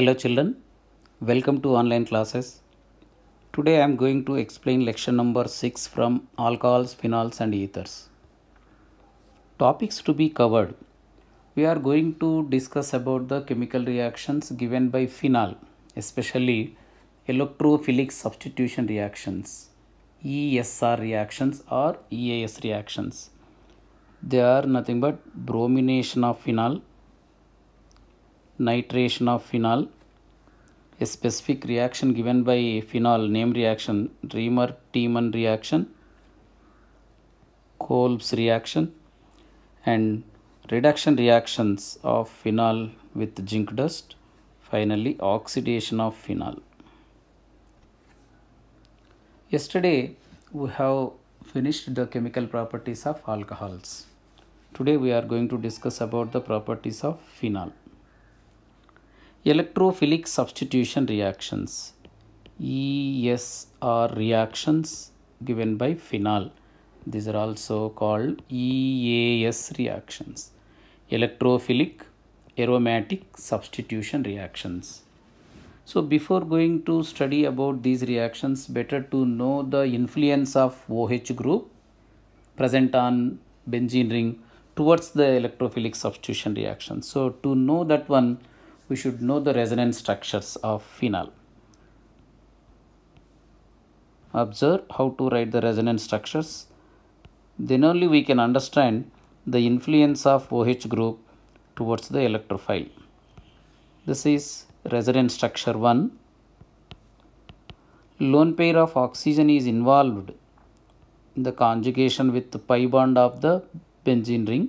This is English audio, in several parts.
Hello children, welcome to online classes. Today I am going to explain lecture number 6 from alcohols, phenols and ethers. Topics to be covered. We are going to discuss about the chemical reactions given by phenol, especially electrophilic substitution reactions, ESR reactions or EAS reactions. They are nothing but bromination of phenol nitration of phenol a specific reaction given by phenol name reaction reimer tiemann reaction kolb's reaction and reduction reactions of phenol with zinc dust finally oxidation of phenol yesterday we have finished the chemical properties of alcohols today we are going to discuss about the properties of phenol Electrophilic substitution reactions ESR reactions given by phenol. These are also called EAS reactions. Electrophilic aromatic substitution reactions. So before going to study about these reactions, better to know the influence of OH group present on benzene ring towards the electrophilic substitution reaction. So to know that one, we should know the resonance structures of phenol. Observe how to write the resonance structures. Then only we can understand the influence of OH group towards the electrophile. This is resonance structure 1. Lone pair of oxygen is involved in the conjugation with the pi bond of the benzene ring.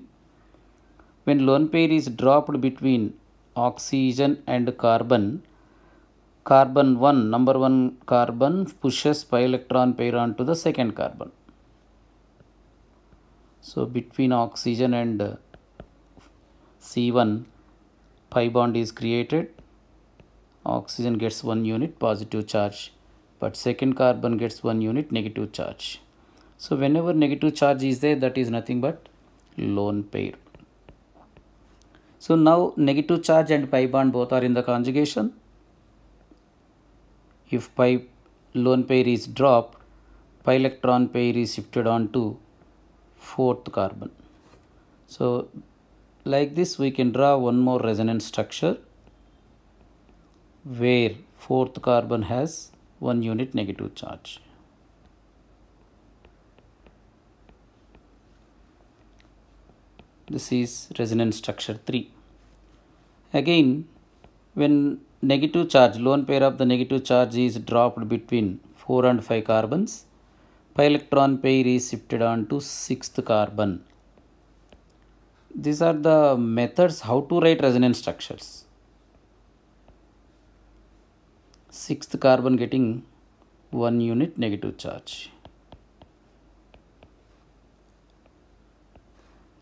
When lone pair is dropped between oxygen and carbon. Carbon 1, number 1 carbon pushes pi electron pair onto the second carbon. So between oxygen and C1, pi bond is created. Oxygen gets 1 unit positive charge but second carbon gets 1 unit negative charge. So whenever negative charge is there that is nothing but lone pair. So now negative charge and pi bond both are in the conjugation. If pi lone pair is dropped, pi electron pair is shifted on to fourth carbon. So like this we can draw one more resonance structure where fourth carbon has one unit negative charge. This is resonance structure 3. Again, when negative charge, lone pair of the negative charge is dropped between 4 and 5 carbons, pi electron pair is shifted on to 6th carbon. These are the methods how to write resonance structures. 6th carbon getting 1 unit negative charge.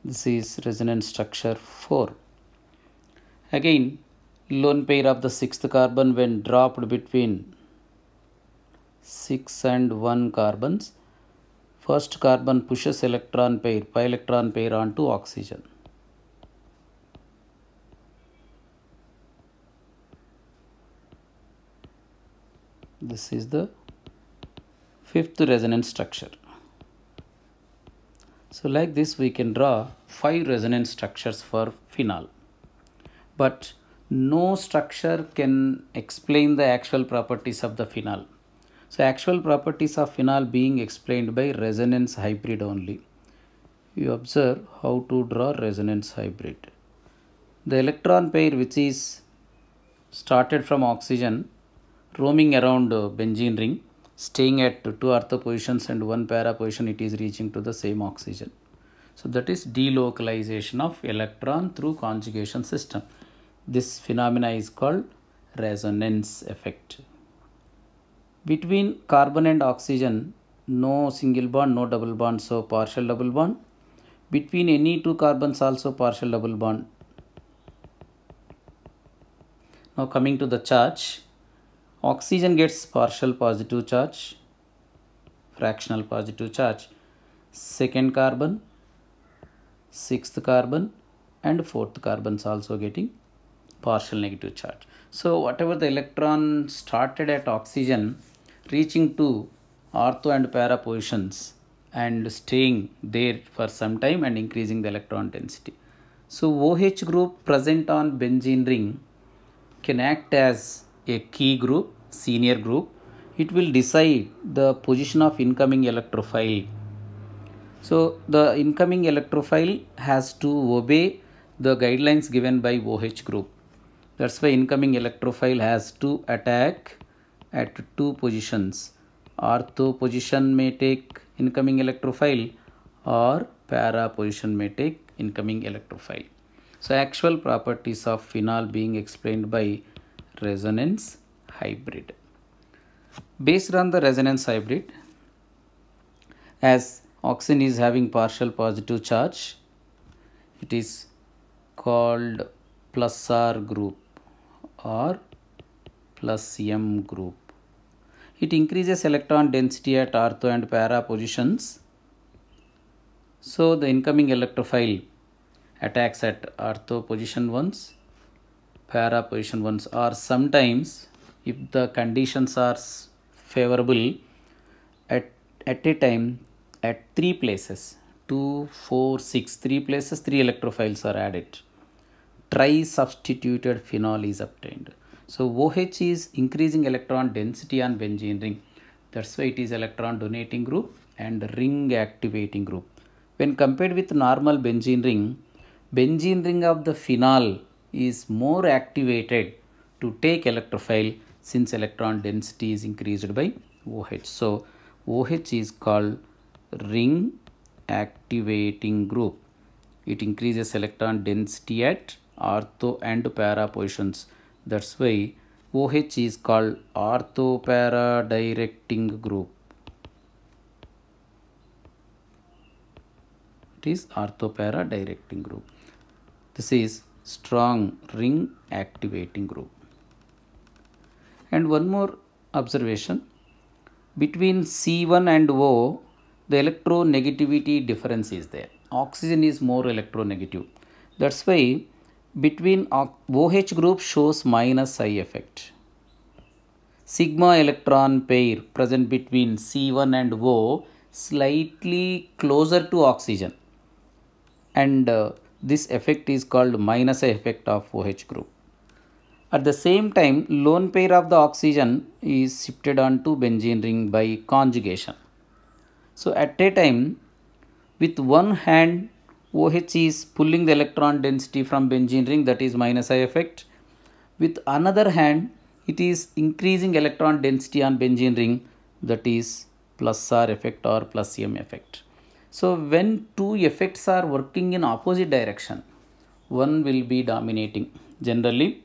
This is resonance structure 4. Again, lone pair of the sixth carbon when dropped between 6 and 1 carbons, first carbon pushes electron pair, pi electron pair onto oxygen. This is the fifth resonance structure. So like this we can draw five resonance structures for phenol. But no structure can explain the actual properties of the phenol. So actual properties of phenol being explained by resonance hybrid only. You observe how to draw resonance hybrid. The electron pair which is started from oxygen roaming around benzene ring staying at two ortho positions and one para position it is reaching to the same oxygen. So that is delocalization of electron through conjugation system. This phenomena is called resonance effect. Between carbon and oxygen, no single bond, no double bond, so partial double bond. Between any two carbons also partial double bond. Now coming to the charge, Oxygen gets partial positive charge, fractional positive charge. Second carbon, sixth carbon and fourth carbons also getting partial negative charge. So whatever the electron started at oxygen reaching to ortho and para positions and staying there for some time and increasing the electron density. So OH group present on benzene ring can act as a key group, senior group, it will decide the position of incoming electrophile. So, the incoming electrophile has to obey the guidelines given by OH group. That's why incoming electrophile has to attack at two positions. Ortho position may take incoming electrophile or para position may take incoming electrophile. So actual properties of phenol being explained by resonance hybrid. Based on the resonance hybrid, as oxygen is having partial positive charge, it is called plus R group or plus M group. It increases electron density at ortho and para positions. So the incoming electrophile attacks at ortho position once para position ones or sometimes if the conditions are favorable at, at a time at three places two, four, six, three places, three electrophiles are added. Tri-substituted phenol is obtained. So OH is increasing electron density on benzene ring. That's why it is electron donating group and ring activating group. When compared with normal benzene ring, benzene ring of the phenol is more activated to take electrophile since electron density is increased by OH. So, OH is called ring activating group. It increases electron density at ortho and para positions. That's why OH is called ortho para directing group. It is ortho para directing group. This is strong ring activating group. And one more observation between C1 and O the electronegativity difference is there. Oxygen is more electronegative. That's why between OH group shows minus I effect. Sigma electron pair present between C1 and O slightly closer to oxygen and uh, this effect is called minus effect of OH group. At the same time, lone pair of the oxygen is shifted onto benzene ring by conjugation. So at a time, with one hand OH is pulling the electron density from benzene ring that is minus I effect. With another hand, it is increasing electron density on benzene ring that is plus R effect or plus M effect. So, when two effects are working in opposite direction, one will be dominating. Generally,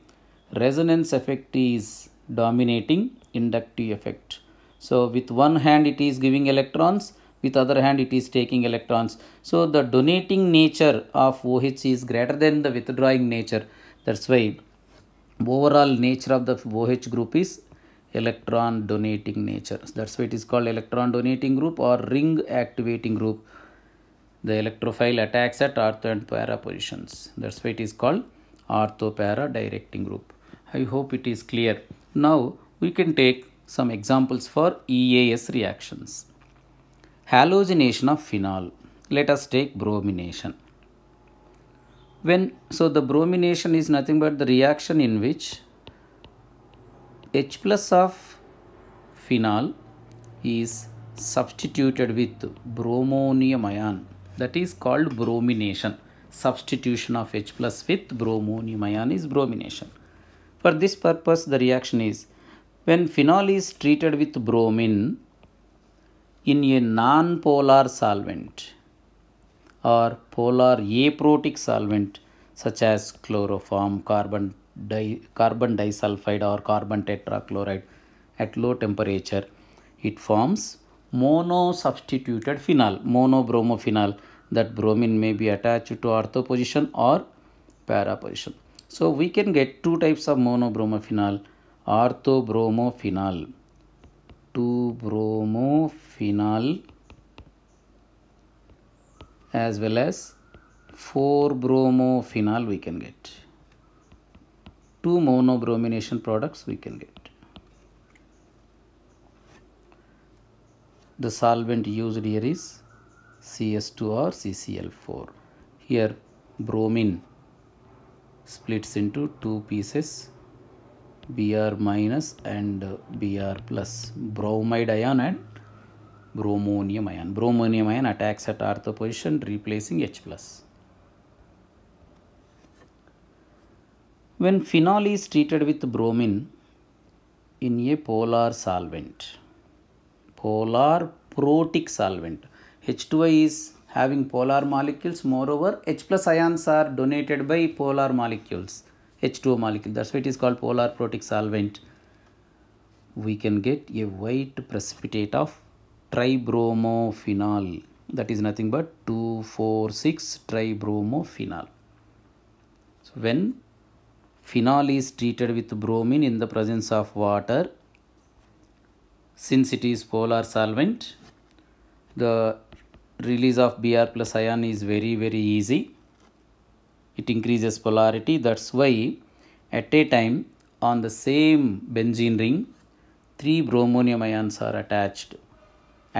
resonance effect is dominating inductive effect. So, with one hand it is giving electrons, with other hand it is taking electrons. So, the donating nature of OH is greater than the withdrawing nature. That's why overall nature of the OH group is electron donating nature. That's why it is called electron donating group or ring activating group. The electrophile attacks at ortho and para positions. That's why it is called ortho para directing group. I hope it is clear. Now we can take some examples for EAS reactions. Halogenation of phenol. Let us take bromination. When so the bromination is nothing but the reaction in which H plus of phenol is substituted with bromonium ion that is called bromination. Substitution of H plus with bromonium ion is bromination. For this purpose the reaction is when phenol is treated with bromine in a non-polar solvent or polar aprotic solvent such as chloroform, carbon di carbon disulfide or carbon tetrachloride at low temperature, it forms mono-substituted phenol, monobromophenol that bromine may be attached to ortho position or para position. So we can get two types of monobromophenol, bromophenol 2-bromophenol as well as 4-bromophenol we can get two monobromination products we can get. The solvent used here is CS2 or CCl4. Here bromine splits into two pieces Br minus and Br plus bromide ion and bromonium ion. Bromonium ion attacks at ortho position replacing H plus. When phenol is treated with bromine in a polar solvent, polar protic solvent, H2O is having polar molecules, moreover H plus ions are donated by polar molecules, H2O molecule, that's why it is called polar protic solvent. We can get a white precipitate of tribromophenol, that is nothing but 2,4,6 tribromophenol. So when Phenol is treated with bromine in the presence of water since it is polar solvent. The release of Br plus ion is very very easy. It increases polarity that's why at a time on the same benzene ring three bromonium ions are attached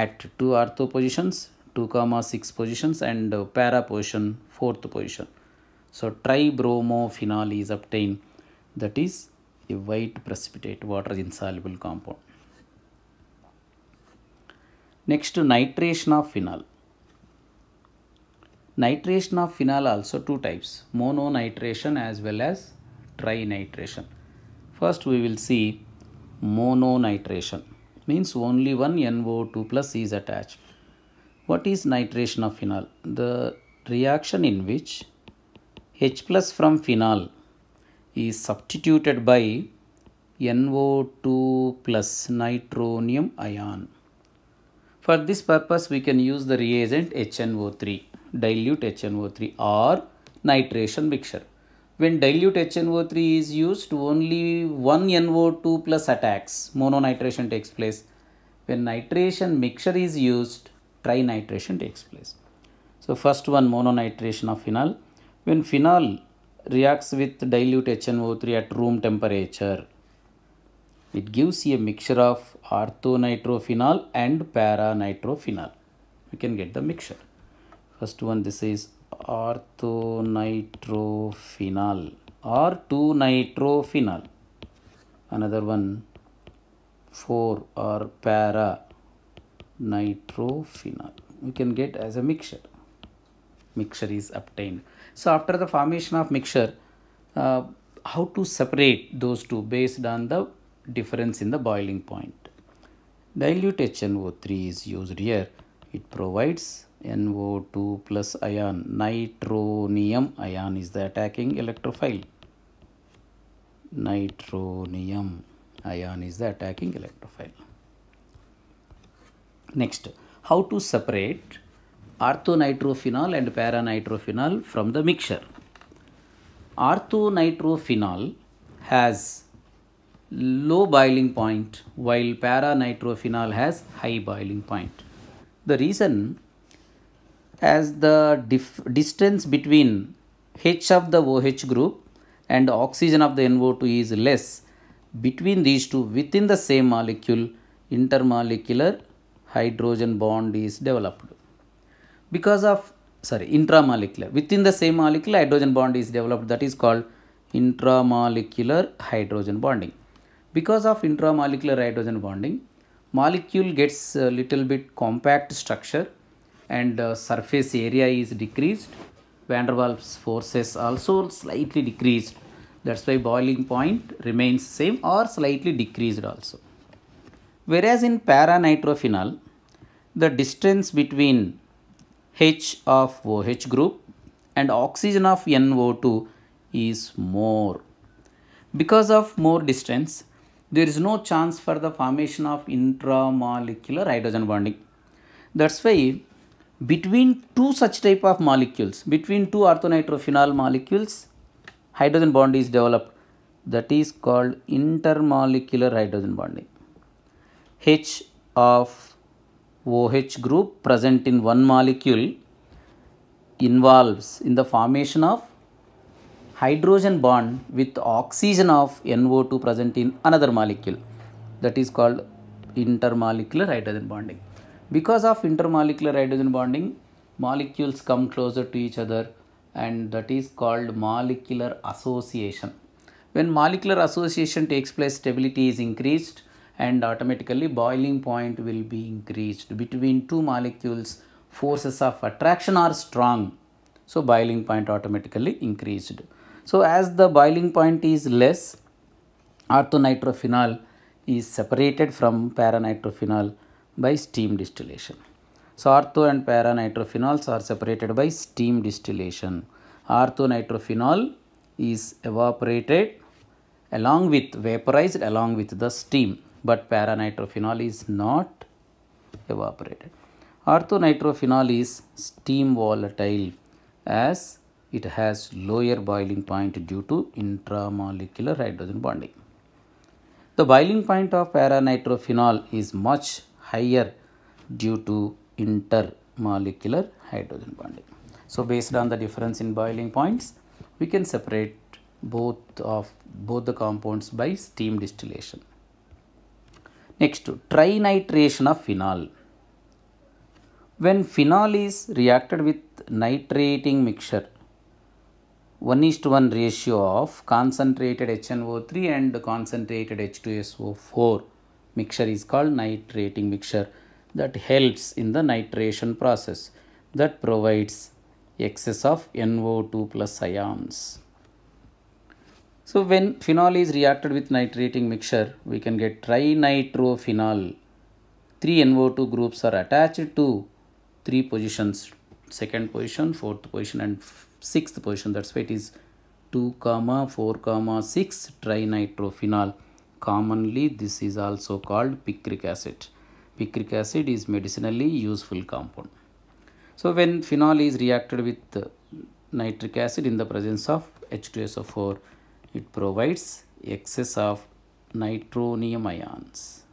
at two ortho positions 2 comma 6 positions and para position fourth position so tribromophene is obtained that is a white precipitate water insoluble compound. Next to nitration of phenol. Nitration of phenol also two types mononitration as well as trinitration. First we will see mononitration means only one NO2 plus is attached. What is nitration of phenol? The reaction in which H plus from phenol is substituted by NO2 plus nitronium ion. For this purpose, we can use the reagent HNO3, dilute HNO3 or nitration mixture. When dilute HNO3 is used, only one NO2 plus attacks, mononitration takes place. When nitration mixture is used, trinitration takes place. So, first one mononitration of phenol, when phenol reacts with dilute HNO3 at room temperature, it gives a mixture of orthonitrophenol and paranitrophenol. We can get the mixture. First one, this is orthonitrophenol or 2-nitrophenol. Another one, 4 or para nitrophenol. We can get as a mixture. Mixture is obtained. So after the formation of mixture, uh, how to separate those two based on the difference in the boiling point. Dilute HNO3 is used here. It provides NO2 plus ion, nitronium ion is the attacking electrophile. Nitronium ion is the attacking electrophile. Next, how to separate orthonitrophenol and paranitrophenol from the mixture. Orthonitrophenol has low boiling point while paranitrophenol has high boiling point. The reason as the distance between H of the OH group and oxygen of the NO2 is less between these two within the same molecule intermolecular hydrogen bond is developed because of sorry intramolecular within the same molecule hydrogen bond is developed that is called intramolecular hydrogen bonding because of intramolecular hydrogen bonding molecule gets a little bit compact structure and uh, surface area is decreased van der Waals forces also slightly decreased that's why boiling point remains same or slightly decreased also whereas in para nitrophenol the distance between H of OH group and oxygen of NO2 is more. Because of more distance, there is no chance for the formation of intramolecular hydrogen bonding. That's why between two such type of molecules, between two orthonitrophenol molecules, hydrogen bond is developed. That is called intermolecular hydrogen bonding. H of OH group present in one molecule involves in the formation of hydrogen bond with oxygen of NO2 present in another molecule that is called intermolecular hydrogen bonding. Because of intermolecular hydrogen bonding molecules come closer to each other and that is called molecular association. When molecular association takes place stability is increased and automatically boiling point will be increased. Between two molecules forces of attraction are strong. So, boiling point automatically increased. So, as the boiling point is less orthonitrophenol is separated from paranitrophenol by steam distillation. So, ortho and paranitrophenols are separated by steam distillation. Orthonitrophenol is evaporated along with vaporized along with the steam but paranitrophenol is not evaporated. Orthonitrophenol is steam volatile as it has lower boiling point due to intramolecular hydrogen bonding. The boiling point of paranitrophenol is much higher due to intermolecular hydrogen bonding. So, based on the difference in boiling points, we can separate both of both the compounds by steam distillation. Next, trinitration of phenol. When phenol is reacted with nitrating mixture, 1 is to 1 ratio of concentrated HNO3 and concentrated H2SO4 mixture is called nitrating mixture that helps in the nitration process that provides excess of NO2 plus ions. So when phenol is reacted with nitrating mixture, we can get trinitrophenol. Three NO2 groups are attached to three positions, second position, fourth position and sixth position. That's why it is 2 comma 4 comma 6 trinitrophenol. Commonly, this is also called picric acid. Picric acid is medicinally useful compound. So when phenol is reacted with nitric acid in the presence of H2SO4, it provides excess of nitronium ions.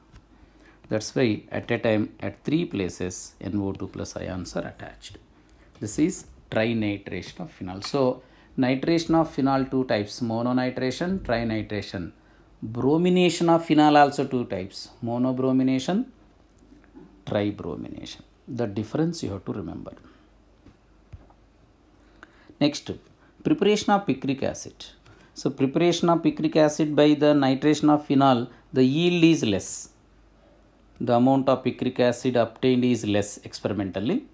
That's why at a time at three places NO2 plus ions are attached. This is trinitration of phenol. So nitration of phenol two types mononitration, trinitration. Bromination of phenol also two types monobromination, tribromination. The difference you have to remember. Next, preparation of picric acid. So preparation of picric acid by the nitration of phenol, the yield is less. The amount of picric acid obtained is less experimentally.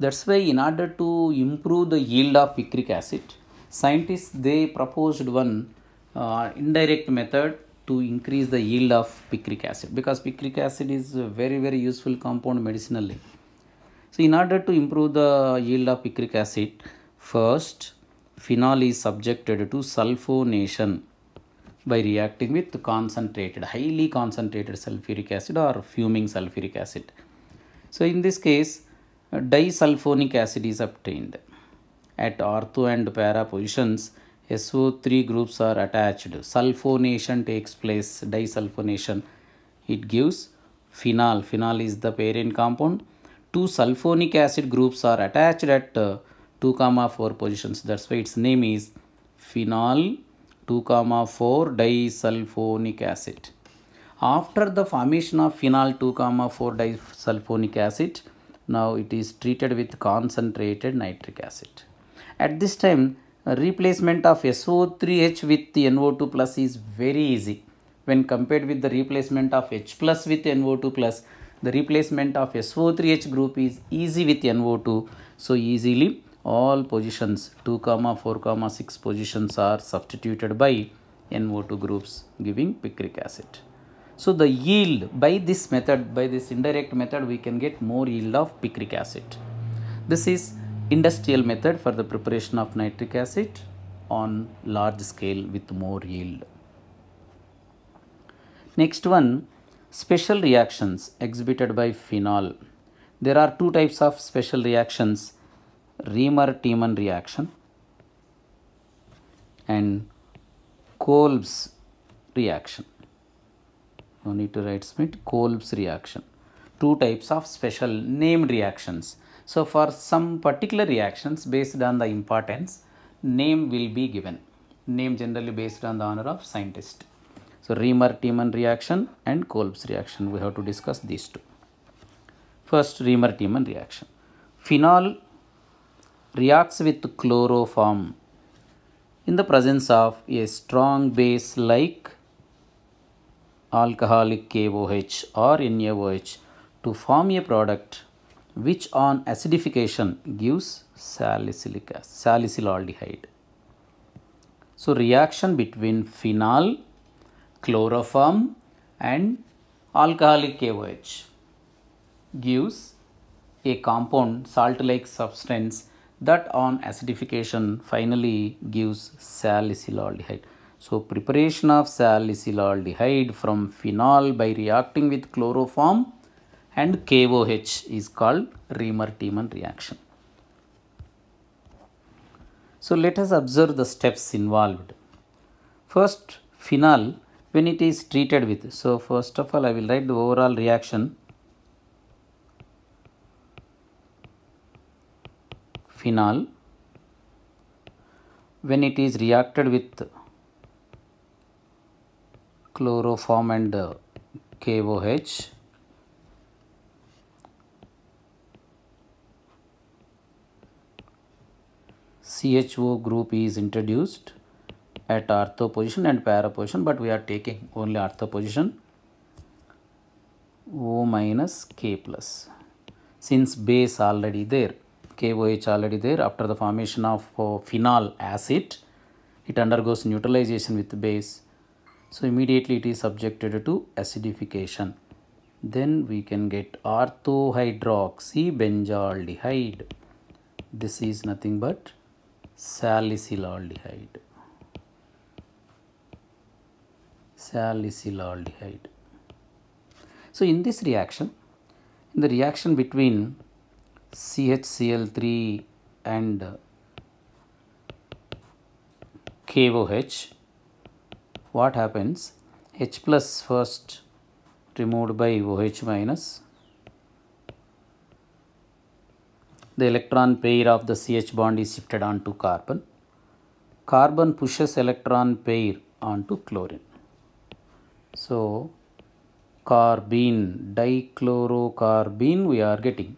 That's why in order to improve the yield of picric acid, scientists they proposed one uh, indirect method to increase the yield of picric acid because picric acid is a very very useful compound medicinally. So in order to improve the yield of picric acid, first phenol is subjected to sulfonation by reacting with concentrated, highly concentrated sulfuric acid or fuming sulfuric acid. So, in this case, uh, disulfonic acid is obtained. At ortho and para positions, SO3 groups are attached. Sulfonation takes place, disulfonation. It gives phenol. Phenol is the parent compound. Two sulfonic acid groups are attached at uh, 2 comma 4 positions that's why its name is phenol 2 comma 4 disulfonic acid after the formation of phenol 2 comma 4 disulfonic acid now it is treated with concentrated nitric acid at this time replacement of SO3H with the NO2 plus is very easy when compared with the replacement of H plus with NO2 plus the replacement of SO3H group is easy with NO2 so easily all positions 2 comma 4 comma 6 positions are substituted by NO2 groups giving picric acid. So, the yield by this method by this indirect method we can get more yield of picric acid. This is industrial method for the preparation of nitric acid on large scale with more yield. Next one special reactions exhibited by phenol. There are two types of special reactions Riemer-Tiemann reaction and Kolb's reaction. No need to write Smith, Kolb's reaction. Two types of special named reactions. So, for some particular reactions based on the importance, name will be given. Name generally based on the honor of scientist. So, Riemer-Tiemann reaction and Kolb's reaction. We have to discuss these two. First, Riemer-Tiemann reaction. Phenol reacts with chloroform in the presence of a strong base like alcoholic KOH or NaOH to form a product which on acidification gives salicylic salicylaldehyde. So, reaction between phenol, chloroform and alcoholic KOH gives a compound salt like substance that on acidification finally gives salicylaldehyde. So, preparation of salicylaldehyde from phenol by reacting with chloroform and KOH is called Riemer-Tiemann reaction. So, let us observe the steps involved. First, phenol when it is treated with. So, first of all I will write the overall reaction phenol when it is reacted with chloroform and uh, KOH CHO group is introduced at ortho position and para position but we are taking only ortho position O minus K plus since base already there KOH already there after the formation of uh, phenol acid it undergoes neutralization with base so immediately it is subjected to acidification then we can get ortho-hydroxybenzaldehyde. this is nothing but salicylaldehyde. Salicylaldehyde. so in this reaction in the reaction between CHCl3 and KOH, what happens? H plus first removed by OH minus. The electron pair of the CH bond is shifted onto carbon. Carbon pushes electron pair onto chlorine. So, carbene, dichlorocarbene we are getting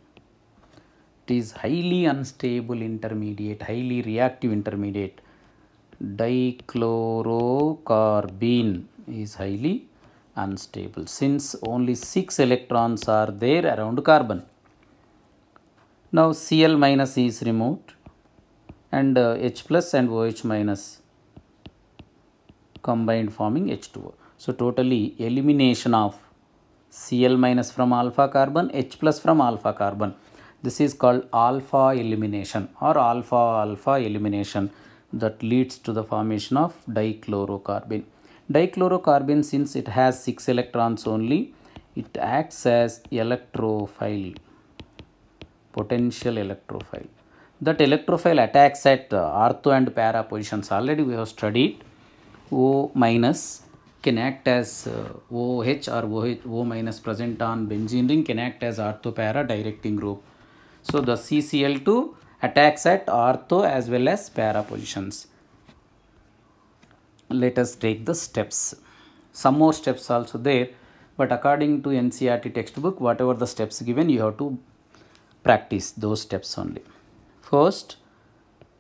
is highly unstable intermediate, highly reactive intermediate. Dichlorocarbene is highly unstable since only 6 electrons are there around carbon. Now Cl minus is removed and uh, H plus and OH minus combined forming H2O. So, totally elimination of Cl minus from alpha carbon, H plus from alpha carbon. This is called alpha elimination or alpha alpha elimination that leads to the formation of dichlorocarbene. Dichlorocarbene since it has 6 electrons only, it acts as electrophile, potential electrophile. That electrophile attacks at ortho uh, and para positions already we have studied. O minus can act as OH or OH, minus present on benzene ring can act as ortho para directing group. So, the CCL2 attacks at ortho as well as para positions. Let us take the steps. Some more steps also there, but according to NCRT textbook, whatever the steps given, you have to practice those steps only. First,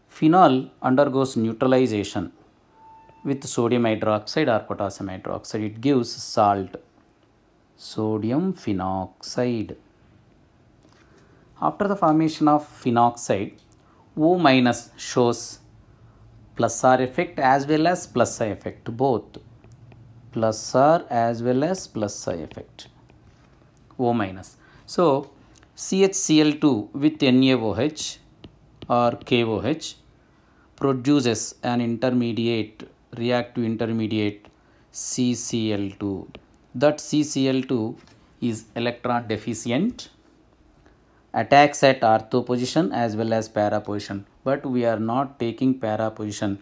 phenol undergoes neutralization with sodium hydroxide or potassium hydroxide. It gives salt, sodium phenoxide. After the formation of phenoxide, O minus shows plus R effect as well as plus I effect both plus R as well as plus I effect O minus. So CHCl2 with NaOH or KOH produces an intermediate reactive intermediate CCl2 that CCl2 is electron deficient attack set ortho position as well as para position but we are not taking para position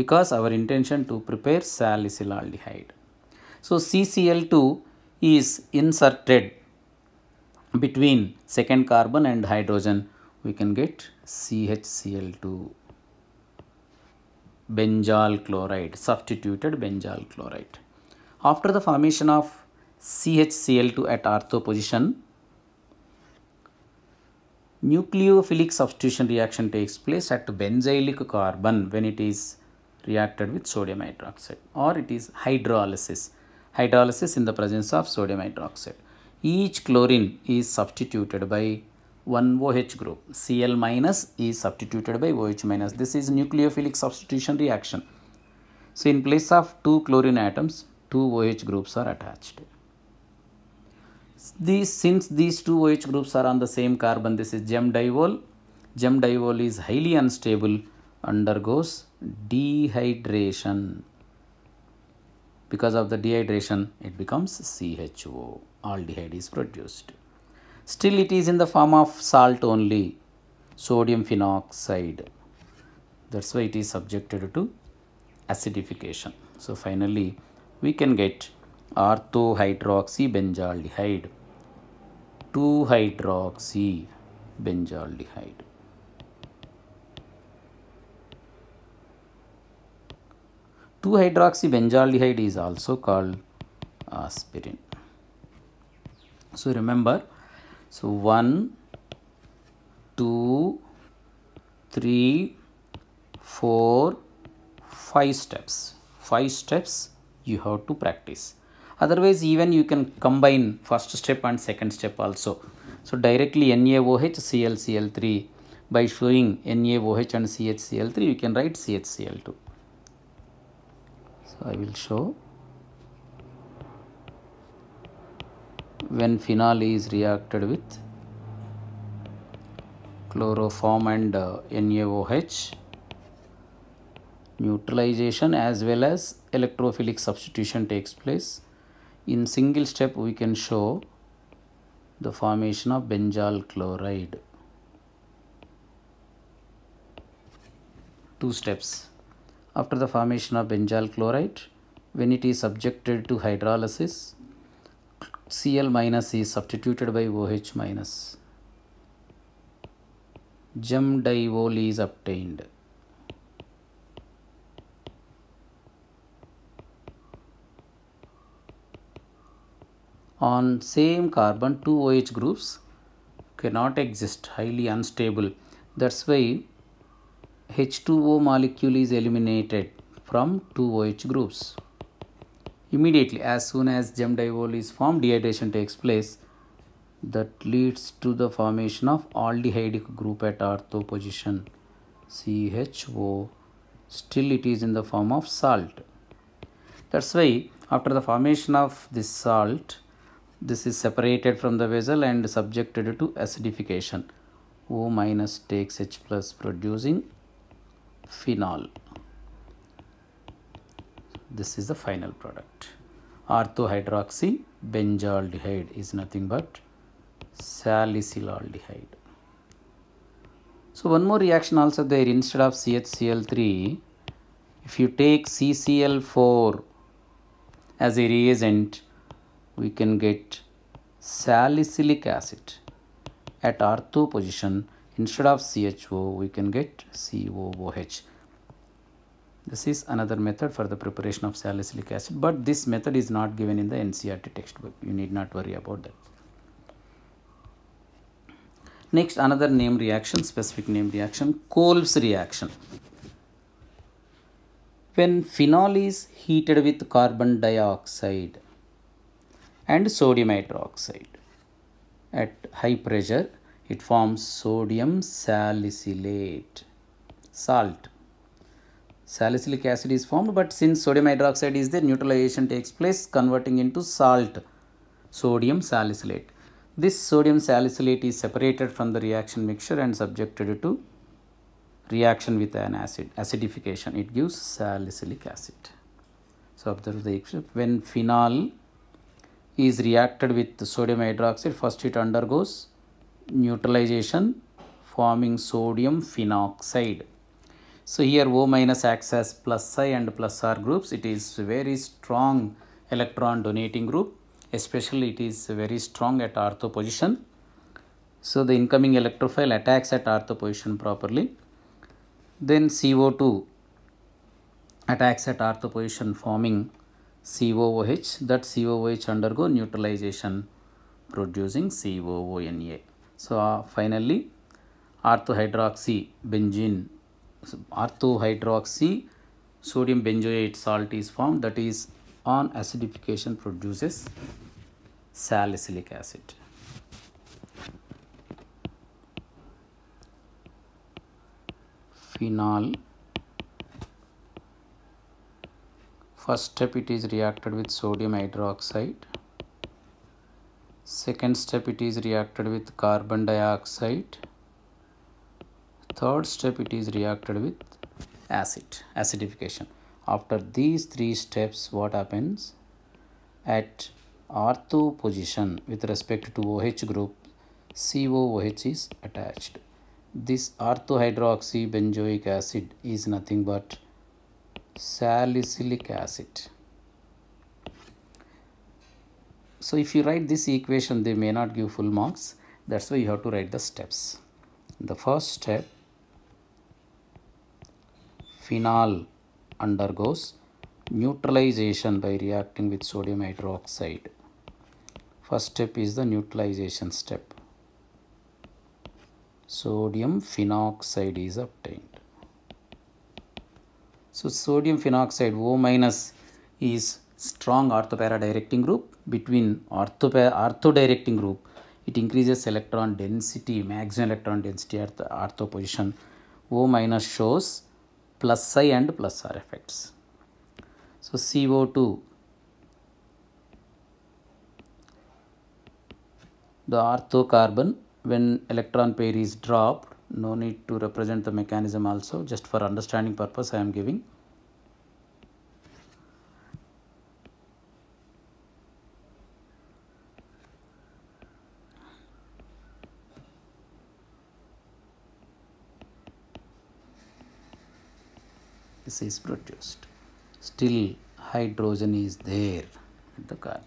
because our intention to prepare salicylaldehyde. So CCl2 is inserted between second carbon and hydrogen we can get CHCl2 benzyl chloride substituted benzyl chloride. After the formation of CHCl2 at ortho position Nucleophilic substitution reaction takes place at benzylic carbon when it is reacted with sodium hydroxide or it is hydrolysis. Hydrolysis in the presence of sodium hydroxide. Each chlorine is substituted by one OH group. Cl minus is substituted by OH minus. This is nucleophilic substitution reaction. So, in place of two chlorine atoms, two OH groups are attached. These, since these two OH groups are on the same carbon, this is gem diol. Gem diol is highly unstable, undergoes dehydration. Because of the dehydration, it becomes CHO. Aldehyde is produced. Still, it is in the form of salt only, sodium phenoxide. That's why it is subjected to acidification. So, finally, we can get hydroxybenzaldehyde, 2 hydroxybenzaldehyde. Two hydroxybenzaldehyde is also called aspirin. So remember, so one, two, three, four, five steps. Five steps you have to practice otherwise even you can combine first step and second step also so directly NaOH ClCl3 by showing NaOH and CHCl3 you can write CHCl2 so I will show when phenol is reacted with chloroform and uh, NaOH neutralization as well as electrophilic substitution takes place in single step we can show the formation of benzyl chloride. Two steps. After the formation of benzyl chloride, when it is subjected to hydrolysis, Cl minus is substituted by OH minus. Gem diol is obtained. on same carbon two OH groups cannot exist highly unstable that's why H2O molecule is eliminated from two OH groups. Immediately as soon as gem diol is formed dehydration takes place that leads to the formation of aldehyde group at ortho position CHO still it is in the form of salt. That's why after the formation of this salt this is separated from the vessel and subjected to acidification O minus takes H plus producing phenol this is the final product orthohydroxy benzaldehyde is nothing but salicylaldehyde so one more reaction also there instead of CHCl3 if you take CCl4 as a reagent we can get salicylic acid at ortho position instead of CHO we can get COOH. This is another method for the preparation of salicylic acid but this method is not given in the NCRT textbook. You need not worry about that. Next another name reaction, specific name reaction, Kolb's reaction. When phenol is heated with carbon dioxide, and sodium hydroxide. At high pressure, it forms sodium salicylate, salt. Salicylic acid is formed, but since sodium hydroxide is there, neutralization takes place, converting into salt, sodium salicylate. This sodium salicylate is separated from the reaction mixture and subjected to reaction with an acid, acidification. It gives salicylic acid. So, observe the when phenol is reacted with sodium hydroxide first it undergoes neutralization forming sodium phenoxide. So here O minus acts as plus I and plus R groups it is very strong electron donating group especially it is very strong at ortho position. So the incoming electrophile attacks at ortho position properly. Then CO2 attacks at ortho position forming COOH, that COOH undergo neutralization producing COONA. So, uh, finally, orthohydroxy benzene, orthohydroxy sodium benzoate salt is formed that is on acidification produces salicylic acid. Phenol First step it is reacted with sodium hydroxide. Second step it is reacted with carbon dioxide. Third step it is reacted with acid, acidification. After these three steps what happens? At ortho position with respect to OH group COOH is attached. This benzoic acid is nothing but salicylic acid. So if you write this equation, they may not give full marks. That's why you have to write the steps. The first step, phenol undergoes neutralization by reacting with sodium hydroxide. First step is the neutralization step. Sodium phenoxide is obtained. So sodium phenoxide O minus is strong orthopara directing group between ortho, ortho directing group it increases electron density maximum electron density at the ortho position O minus shows plus psi and plus R effects. So CO2 the ortho carbon when electron pair is dropped no need to represent the mechanism also just for understanding purpose I am giving this is produced still hydrogen is there at the carbon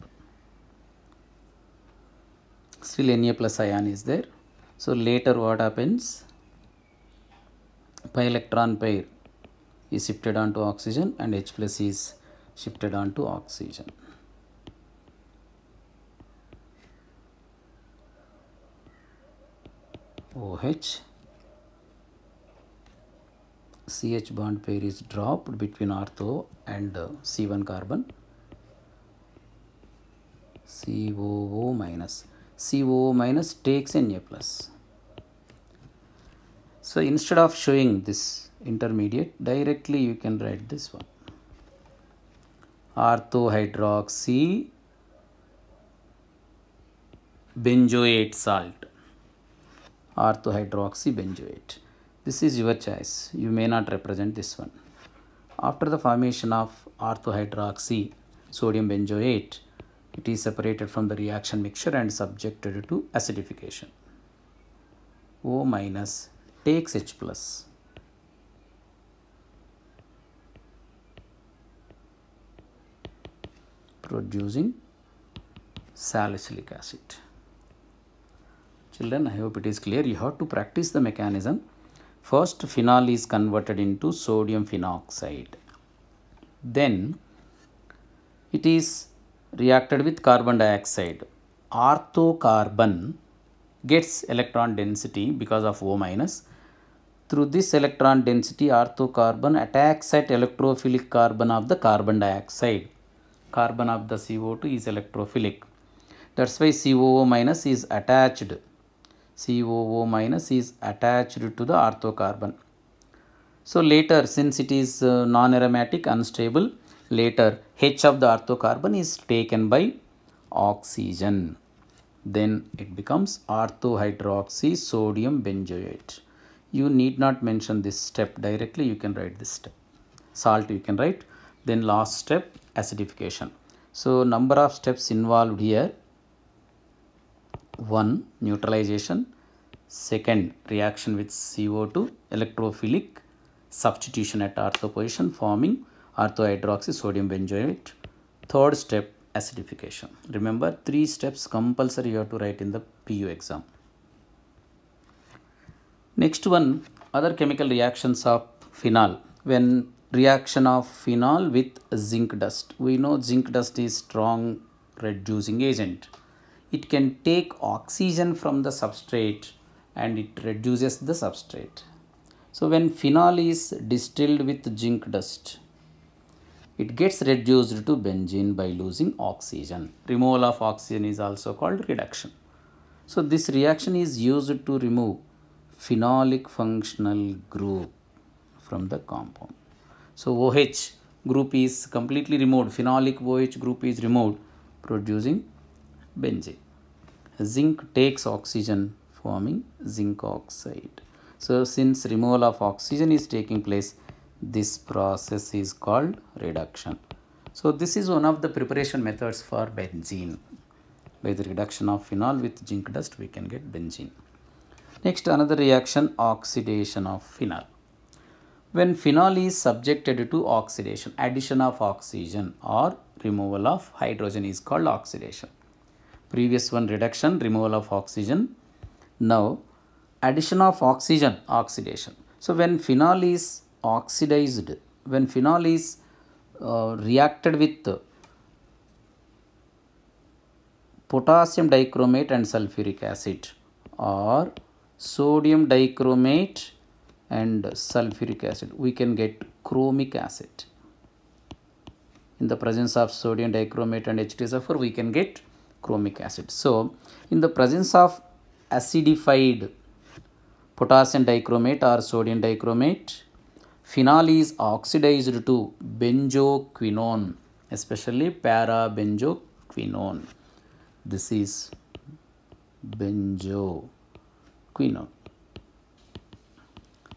still Na plus ion is there so later what happens pi electron pair is shifted onto oxygen and H plus is shifted onto oxygen. OH CH bond pair is dropped between ortho and C1 carbon COO minus COO minus takes Na A plus so instead of showing this intermediate, directly you can write this one. Orthohydroxy benzoate salt. Orthohydroxy benzoate. This is your choice. You may not represent this one. After the formation of orthohydroxy sodium benzoate, it is separated from the reaction mixture and subjected to acidification. O minus takes H plus. producing salicylic acid. Children, I hope it is clear. You have to practice the mechanism. First, phenol is converted into sodium phenoxide. Then, it is reacted with carbon dioxide. Orthocarbon gets electron density because of O minus through this electron density orthocarbon attacks at electrophilic carbon of the carbon dioxide. Carbon of the CO2 is electrophilic. That's why COO minus is attached. COO minus is attached to the orthocarbon. So later since it is uh, non-aromatic unstable later H of the orthocarbon is taken by oxygen. Then it becomes orthohydroxy sodium benzoate you need not mention this step directly you can write this step salt you can write then last step acidification so number of steps involved here one neutralization second reaction with CO2 electrophilic substitution at ortho position forming orthohydroxy sodium benzoate third step acidification remember three steps compulsory you have to write in the PU exam Next one other chemical reactions of phenol when reaction of phenol with zinc dust we know zinc dust is strong reducing agent it can take oxygen from the substrate and it reduces the substrate so when phenol is distilled with zinc dust it gets reduced to benzene by losing oxygen removal of oxygen is also called reduction so this reaction is used to remove phenolic functional group from the compound. So OH group is completely removed, phenolic OH group is removed producing benzene. Zinc takes oxygen forming zinc oxide. So since removal of oxygen is taking place, this process is called reduction. So this is one of the preparation methods for benzene. By the reduction of phenol with zinc dust, we can get benzene. Next another reaction oxidation of phenol. When phenol is subjected to oxidation, addition of oxygen or removal of hydrogen is called oxidation. Previous one reduction, removal of oxygen. Now addition of oxygen, oxidation. So when phenol is oxidized, when phenol is uh, reacted with uh, potassium dichromate and sulfuric acid or sodium dichromate and sulfuric acid we can get chromic acid in the presence of sodium dichromate and H2 4 we can get chromic acid so in the presence of acidified potassium dichromate or sodium dichromate phenol is oxidized to benzoquinone especially para-benzoquinone. this is benzo quinone.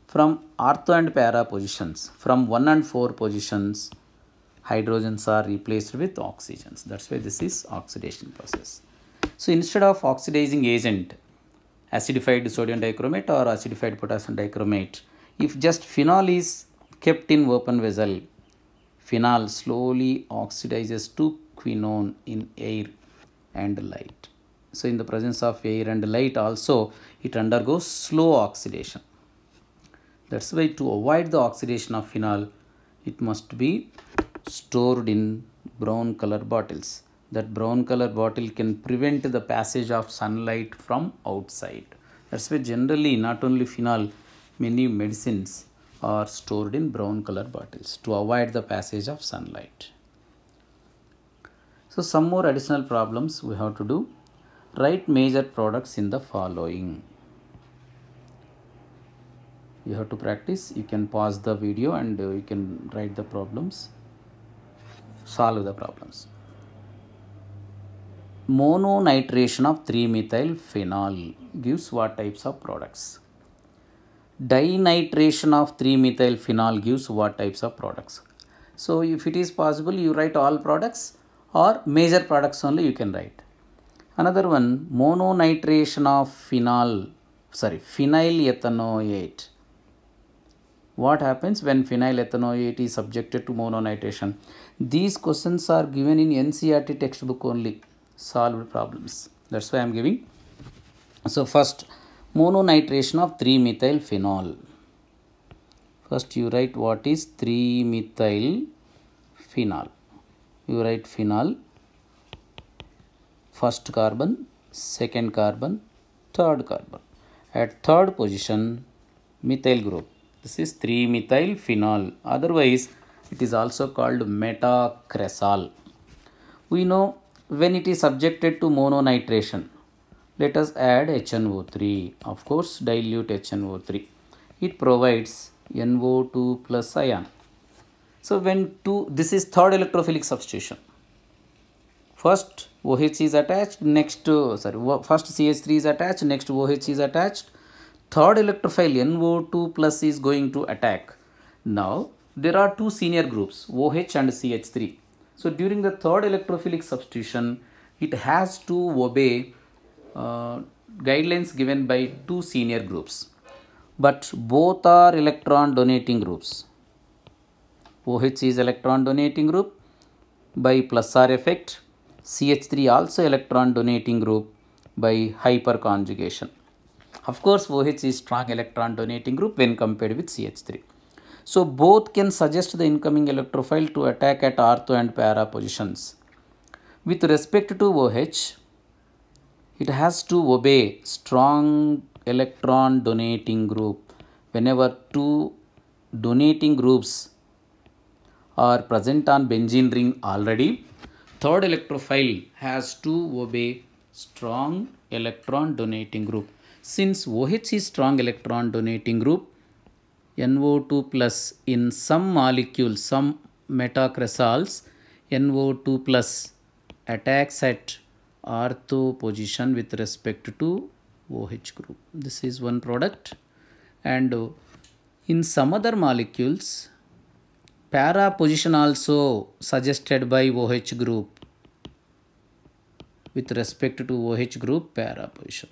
From ortho and para positions, from 1 and 4 positions, hydrogens are replaced with oxygens. That's why this is oxidation process. So, instead of oxidizing agent, acidified sodium dichromate or acidified potassium dichromate, if just phenol is kept in open vessel, phenol slowly oxidizes to quinone in air and light. So, in the presence of air and light also it undergoes slow oxidation. That's why to avoid the oxidation of phenol, it must be stored in brown color bottles. That brown color bottle can prevent the passage of sunlight from outside. That's why generally not only phenol, many medicines are stored in brown color bottles to avoid the passage of sunlight. So some more additional problems we have to do. Write major products in the following. You have to practice. You can pause the video and uh, you can write the problems. Solve the problems. Mononitration of 3 phenol gives what types of products? Dinitration of 3 phenol gives what types of products? So if it is possible, you write all products or major products only you can write. Another one, mononitration of phenol, sorry, phenyl ethanoate. What happens when phenyl ethanoate is subjected to mononitration? These questions are given in NCRT textbook only, solved problems. That's why I am giving. So, first, mononitration of 3-methyl phenol. First, you write what is 3-methyl phenol. You write phenol first carbon second carbon third carbon at third position methyl group this is 3 methyl phenol otherwise it is also called metacresol we know when it is subjected to mononitration let us add HNO3 of course dilute HNO3 it provides NO2 plus ion so when two this is third electrophilic substitution first OH is attached next sorry first CH3 is attached next OH is attached third electrophile NO2 plus is going to attack now there are two senior groups OH and CH3 so during the third electrophilic substitution it has to obey uh, guidelines given by two senior groups but both are electron donating groups OH is electron donating group by plus R effect CH3 also electron donating group by hyperconjugation. Of course, OH is strong electron donating group when compared with CH3. So, both can suggest the incoming electrophile to attack at ortho and para positions. With respect to OH, it has to obey strong electron donating group. Whenever two donating groups are present on benzene ring already, Third electrophile has to obey strong electron donating group. Since OH is strong electron donating group, NO2 plus in some molecules, some metacresals, NO2 plus attacks at ortho position with respect to OH group. This is one product and in some other molecules Para position also suggested by OH group with respect to OH group para position.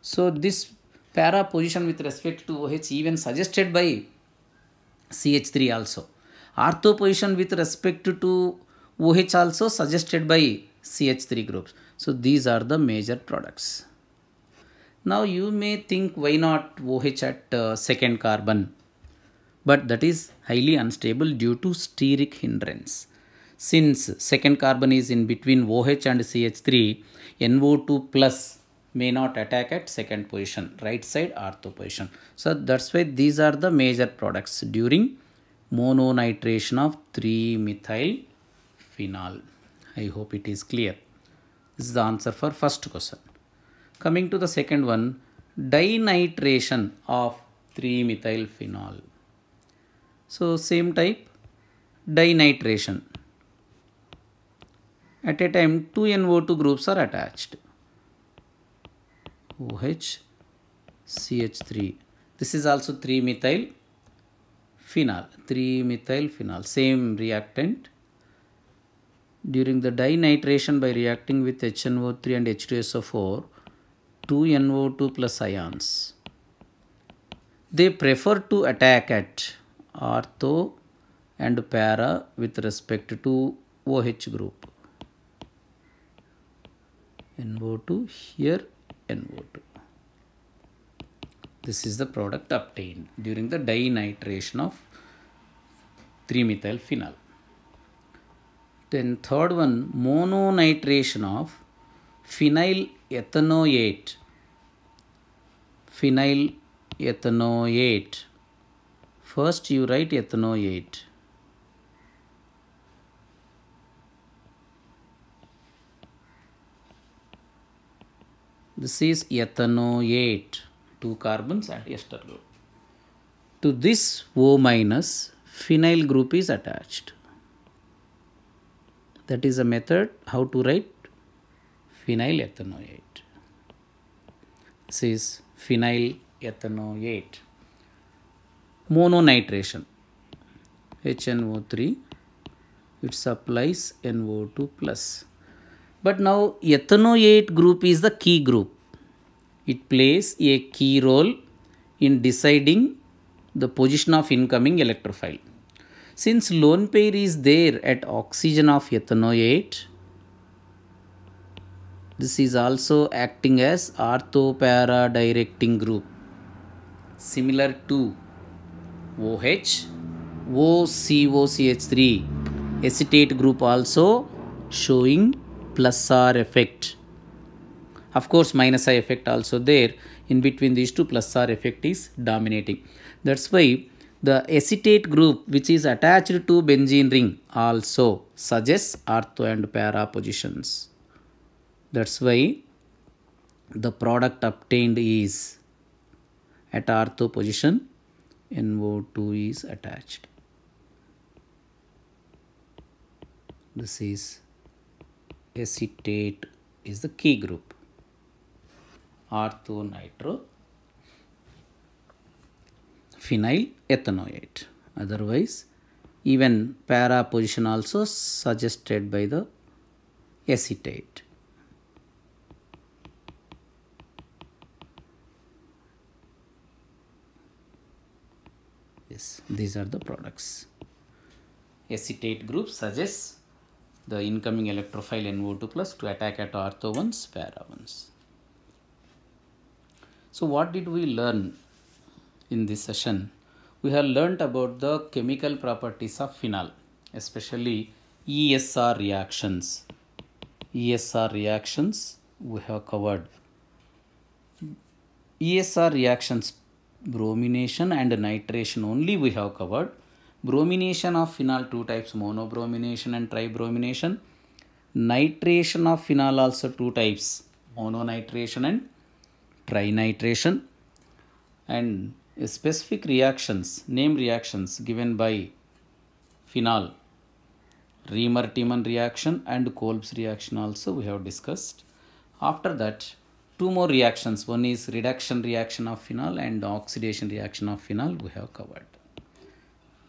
So this para position with respect to OH even suggested by CH3 also. Ortho position with respect to OH also suggested by CH3 groups. So these are the major products. Now you may think why not OH at uh, second carbon but that is highly unstable due to steric hindrance. Since second carbon is in between OH and CH3, NO2 plus may not attack at second position, right side ortho position. So that's why these are the major products during mononitration of 3-methyl phenol. I hope it is clear. This is the answer for first question. Coming to the second one, dinitration of 3-methyl phenol. So same type dinitration. At a time two NO2 groups are attached. OH CH3. This is also 3 methyl phenol 3 methyl phenol same reactant during the dinitration by reacting with HNO3 and H2SO4 two NO2 plus ions they prefer to attack at ortho and para with respect to OH group. NO2 here NO2. This is the product obtained during the dinitration of 3-methyl phenol. Then third one mononitration of phenyl ethanoate. Phenyl ethanoate First, you write ethanoate. This is ethanoate. 2 carbons and ester group. To this O minus, phenyl group is attached. That is a method how to write phenyl ethanoate. This is phenyl ethanoate mononitration HNO3 it supplies NO2 plus but now ethanoate group is the key group it plays a key role in deciding the position of incoming electrophile since lone pair is there at oxygen of ethanoate this is also acting as para directing group similar to OH, OCOCH3 acetate group also showing plus R effect. Of course, minus I effect also there. In between these two, plus R effect is dominating. That's why the acetate group which is attached to benzene ring also suggests ortho and para positions. That's why the product obtained is at ortho position NO2 is attached. This is acetate is the key group ortho nitro phenyl ethanoate otherwise even para position also suggested by the acetate yes these are the products acetate group suggests the incoming electrophile NO2 plus to attack at ortho ones, para ones. So what did we learn in this session? We have learnt about the chemical properties of phenol, especially ESR reactions. ESR reactions we have covered. ESR reactions bromination and nitration only we have covered bromination of phenol two types monobromination and tribromination nitration of phenol also two types mononitration and trinitration and specific reactions name reactions given by phenol riemer tiemann reaction and Kolb's reaction also we have discussed after that two more reactions one is reduction reaction of phenol and oxidation reaction of phenol we have covered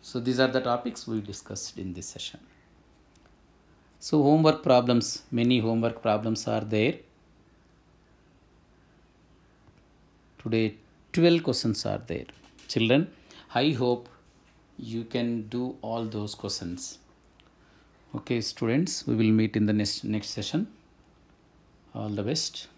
so these are the topics we discussed in this session so homework problems many homework problems are there today 12 questions are there children i hope you can do all those questions okay students we will meet in the next next session all the best